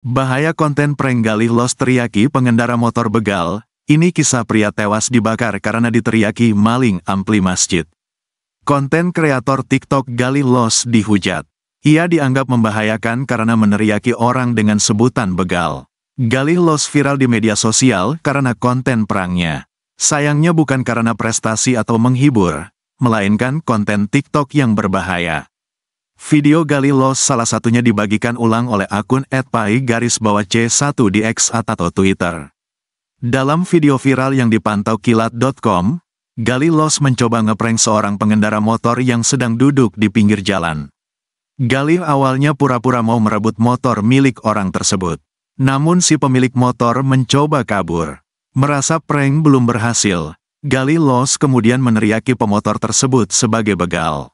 Bahaya konten prank Galih Los teriaki pengendara motor begal, ini kisah pria tewas dibakar karena diteriaki maling ampli masjid. Konten kreator TikTok Galih Los dihujat. Ia dianggap membahayakan karena meneriaki orang dengan sebutan begal. Galih Los viral di media sosial karena konten perangnya. Sayangnya bukan karena prestasi atau menghibur, melainkan konten TikTok yang berbahaya. Video Gali salah satunya dibagikan ulang oleh akun @pai garis bawah C1 di X atau Twitter. Dalam video viral yang dipantau kilat.com, Gali mencoba ngeprank seorang pengendara motor yang sedang duduk di pinggir jalan. Galih awalnya pura-pura mau merebut motor milik orang tersebut. Namun si pemilik motor mencoba kabur. Merasa prank belum berhasil, Gali kemudian meneriaki pemotor tersebut sebagai begal.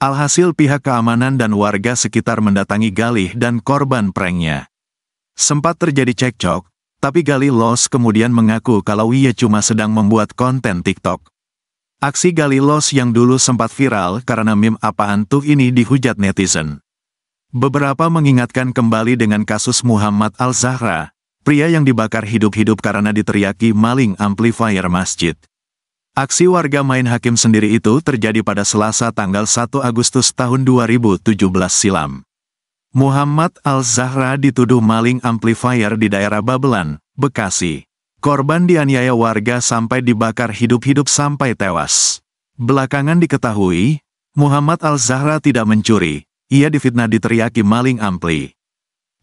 Alhasil pihak keamanan dan warga sekitar mendatangi Galih dan korban pranknya. Sempat terjadi cekcok, tapi Galih Los kemudian mengaku kalau ia cuma sedang membuat konten TikTok. Aksi Galih Los yang dulu sempat viral karena meme apaan tuh ini dihujat netizen. Beberapa mengingatkan kembali dengan kasus Muhammad Al-Zahra, pria yang dibakar hidup-hidup karena diteriaki maling amplifier masjid. Aksi warga main hakim sendiri itu terjadi pada Selasa tanggal 1 Agustus tahun 2017 silam. Muhammad Al-Zahra dituduh maling amplifier di daerah Babelan, Bekasi. Korban dianiaya warga sampai dibakar hidup-hidup sampai tewas. Belakangan diketahui, Muhammad Al-Zahra tidak mencuri, ia difitnah diteriaki maling ampli.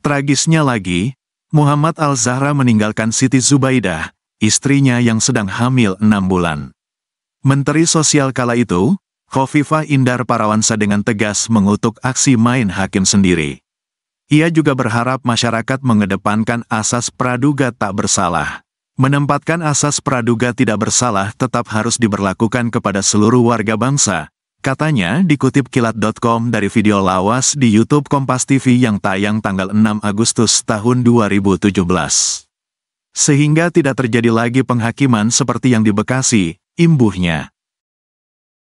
Tragisnya lagi, Muhammad Al-Zahra meninggalkan Siti Zubaidah, istrinya yang sedang hamil enam bulan. Menteri Sosial kala itu, Khofifah Indar Parawansa dengan tegas mengutuk aksi main hakim sendiri. Ia juga berharap masyarakat mengedepankan asas praduga tak bersalah. Menempatkan asas praduga tidak bersalah tetap harus diberlakukan kepada seluruh warga bangsa, katanya dikutip kilat.com dari video lawas di YouTube Kompas TV yang tayang tanggal 6 Agustus tahun 2017. Sehingga tidak terjadi lagi penghakiman seperti yang di Bekasi, imbuhnya.